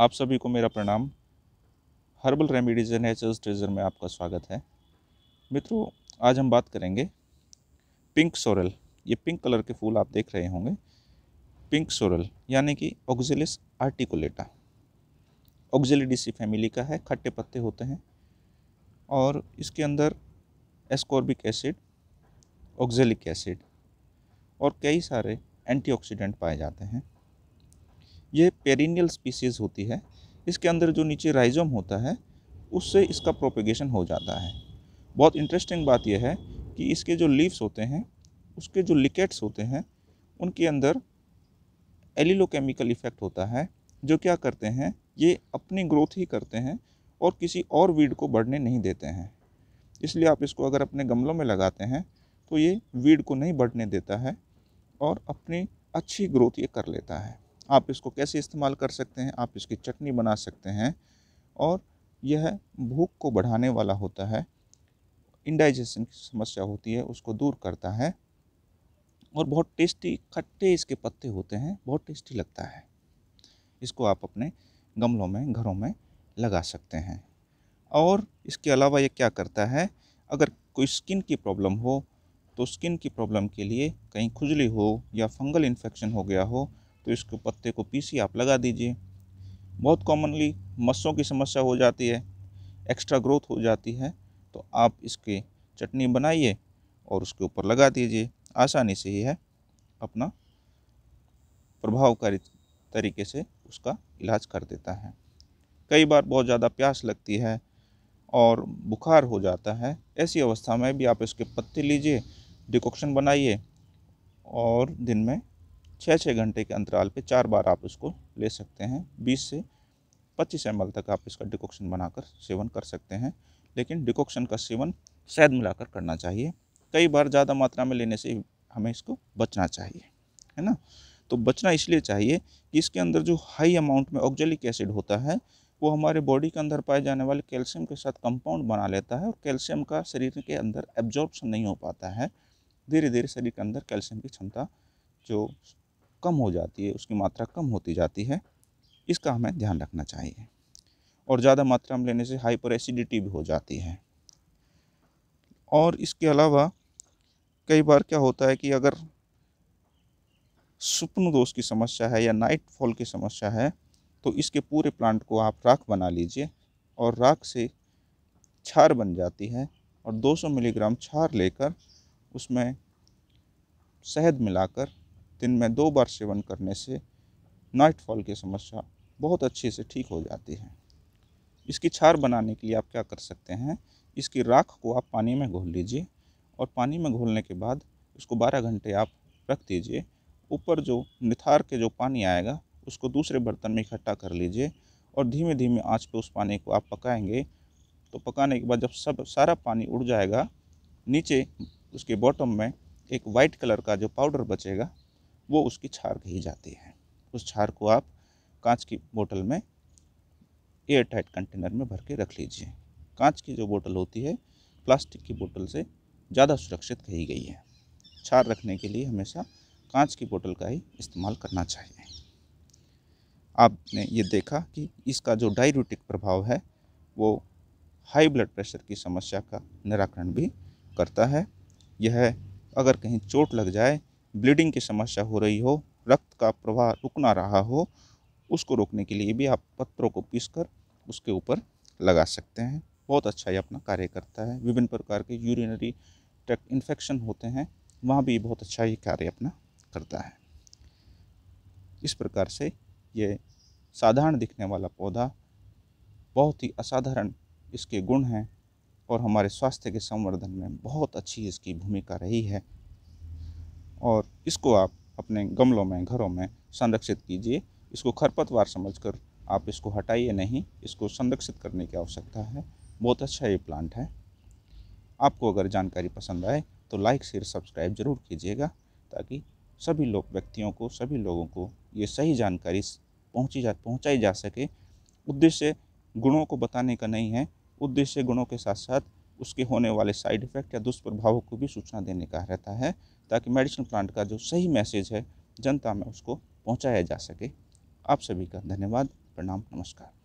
आप सभी को मेरा प्रणाम herbal remedies and nature's treasure में आपका स्वागत है मित्रों आज हम बात करेंगे पिंक सोरल ये पिंक कलर के फूल आप देख रहे होंगे पिंक सोरल यानी कि ऑक्जिलिस आर्टिकुलेटा ऑक्जिलिडीसी फैमिली का है खट्टे पत्ते होते हैं और इसके अंदर एस्कॉर्बिक एसिड ऑक्जेलिक एसिड और कई सारे एंटीऑक्सीडेंट पाए जाते हैं ये पेरिनियल स्पीसीज़ होती है इसके अंदर जो नीचे राइजोम होता है उससे इसका प्रोपिगेशन हो जाता है बहुत इंटरेस्टिंग बात यह है कि इसके जो लीव्स होते हैं उसके जो लिकेट्स होते हैं उनके अंदर एलिलोकेमिकल इफ़ेक्ट होता है जो क्या करते हैं ये अपनी ग्रोथ ही करते हैं और किसी और वीड को बढ़ने नहीं देते हैं इसलिए आप इसको अगर अपने गमलों में लगाते हैं तो ये वीड को नहीं बढ़ने देता है और अपनी अच्छी ग्रोथ ये कर लेता है आप इसको कैसे इस्तेमाल कर सकते हैं आप इसकी चटनी बना सकते हैं और यह भूख को बढ़ाने वाला होता है इंडाइजेशन की समस्या होती है उसको दूर करता है और बहुत टेस्टी खट्टे इसके पत्ते होते हैं बहुत टेस्टी लगता है इसको आप अपने गमलों में घरों में लगा सकते हैं और इसके अलावा यह क्या करता है अगर कोई स्किन की प्रॉब्लम हो तो स्किन की प्रॉब्लम के लिए कहीं खुजली हो या फंगल इन्फेक्शन हो गया हो तो इसको पत्ते को पीसी आप लगा दीजिए बहुत कॉमनली मस्सों की समस्या हो जाती है एक्स्ट्रा ग्रोथ हो जाती है तो आप इसके चटनी बनाइए और उसके ऊपर लगा दीजिए आसानी से ही है अपना प्रभावकारी तरीके से उसका इलाज कर देता है कई बार बहुत ज़्यादा प्यास लगती है और बुखार हो जाता है ऐसी अवस्था में भी आप इसके पत्ते लीजिए डिकॉक्शन बनाइए और दिन में छः छः घंटे के अंतराल पे चार बार आप इसको ले सकते हैं बीस से पच्चीस एम तक आप इसका डिकॉक्शन बनाकर सेवन कर सकते हैं लेकिन डिकॉक्शन का सेवन शहद मिलाकर करना चाहिए कई बार ज़्यादा मात्रा में लेने से हमें इसको बचना चाहिए है ना तो बचना इसलिए चाहिए कि इसके अंदर जो हाई अमाउंट में ऑक्जेलिक एसिड होता है वो हमारे बॉडी के अंदर पाए जाने वाले कैल्शियम के साथ कंपाउंड बना लेता है और कैल्शियम का शरीर के अंदर एब्जॉर्बशन नहीं हो पाता है धीरे धीरे शरीर के अंदर कैल्शियम की क्षमता जो कम हो जाती है उसकी मात्रा कम होती जाती है इसका हमें ध्यान रखना चाहिए और ज़्यादा मात्रा में लेने से हाइपर एसिडिटी भी हो जाती है और इसके अलावा कई बार क्या होता है कि अगर स्वप्न दोष की समस्या है या नाइट फॉल की समस्या है तो इसके पूरे प्लांट को आप राख बना लीजिए और राख से छार बन जाती है और 200 मिलीग्राम छार लेकर उसमें शहद मिलाकर दिन में दो बार सेवन करने से नाइटफॉल की समस्या बहुत अच्छे से ठीक हो जाती है इसकी छार बनाने के लिए आप क्या कर सकते हैं इसकी राख को आप पानी में घोल लीजिए और पानी में घोलने के बाद उसको 12 घंटे आप रख दीजिए ऊपर जो निथार के जो पानी आएगा उसको दूसरे बर्तन में इकट्ठा कर लीजिए और धीमे धीमे आंच पे उस पानी को आप पकाएंगे तो पकाने के बाद जब सब सारा पानी उड़ जाएगा नीचे उसके बॉटम में एक वाइट कलर का जो पाउडर बचेगा वो उसकी छार कही जाती है उस छार को आप कांच की बोतल में एयर टाइट कंटेनर में भर के रख लीजिए कांच की जो बोतल होती है प्लास्टिक की बोतल से ज़्यादा सुरक्षित कही गई है छार रखने के लिए हमेशा कांच की बोतल का ही इस्तेमाल करना चाहिए आपने ये देखा कि इसका जो डायरूटिक प्रभाव है वो हाई ब्लड प्रेशर की समस्या का निराकरण भी करता है यह अगर कहीं चोट लग जाए ब्लीडिंग की समस्या हो रही हो रक्त का प्रवाह रुकना रहा हो उसको रोकने के लिए भी आप पत्थरों को पीस कर उसके ऊपर लगा सकते हैं बहुत अच्छा ये अपना कार्य करता है विभिन्न प्रकार के यूरिनरी ट्रैक्ट इन्फेक्शन होते हैं वहाँ भी बहुत अच्छा ये कार्य अपना करता है इस प्रकार से ये साधारण दिखने वाला पौधा बहुत ही असाधारण इसके गुण हैं और हमारे स्वास्थ्य के संवर्धन में बहुत अच्छी इसकी भूमिका रही है और इसको आप अपने गमलों में घरों में संरक्षित कीजिए इसको खरपतवार समझकर आप इसको हटाइए नहीं इसको संरक्षित करने की आवश्यकता है बहुत अच्छा ये प्लांट है आपको अगर जानकारी पसंद आए तो लाइक शेयर सब्सक्राइब ज़रूर कीजिएगा ताकि सभी लोग व्यक्तियों को सभी लोगों को ये सही जानकारी पहुँची जा पहुँचाई जा सके उद्देश्य गुणों को बताने का नहीं है उद्देश्य गुणों के साथ साथ उसके होने वाले साइड इफ़ेक्ट या दुष्प्रभावों को भी सूचना देने का रहता है ताकि मेडिसिन प्लांट का जो सही मैसेज है जनता में उसको पहुँचाया जा सके आप सभी का धन्यवाद प्रणाम नमस्कार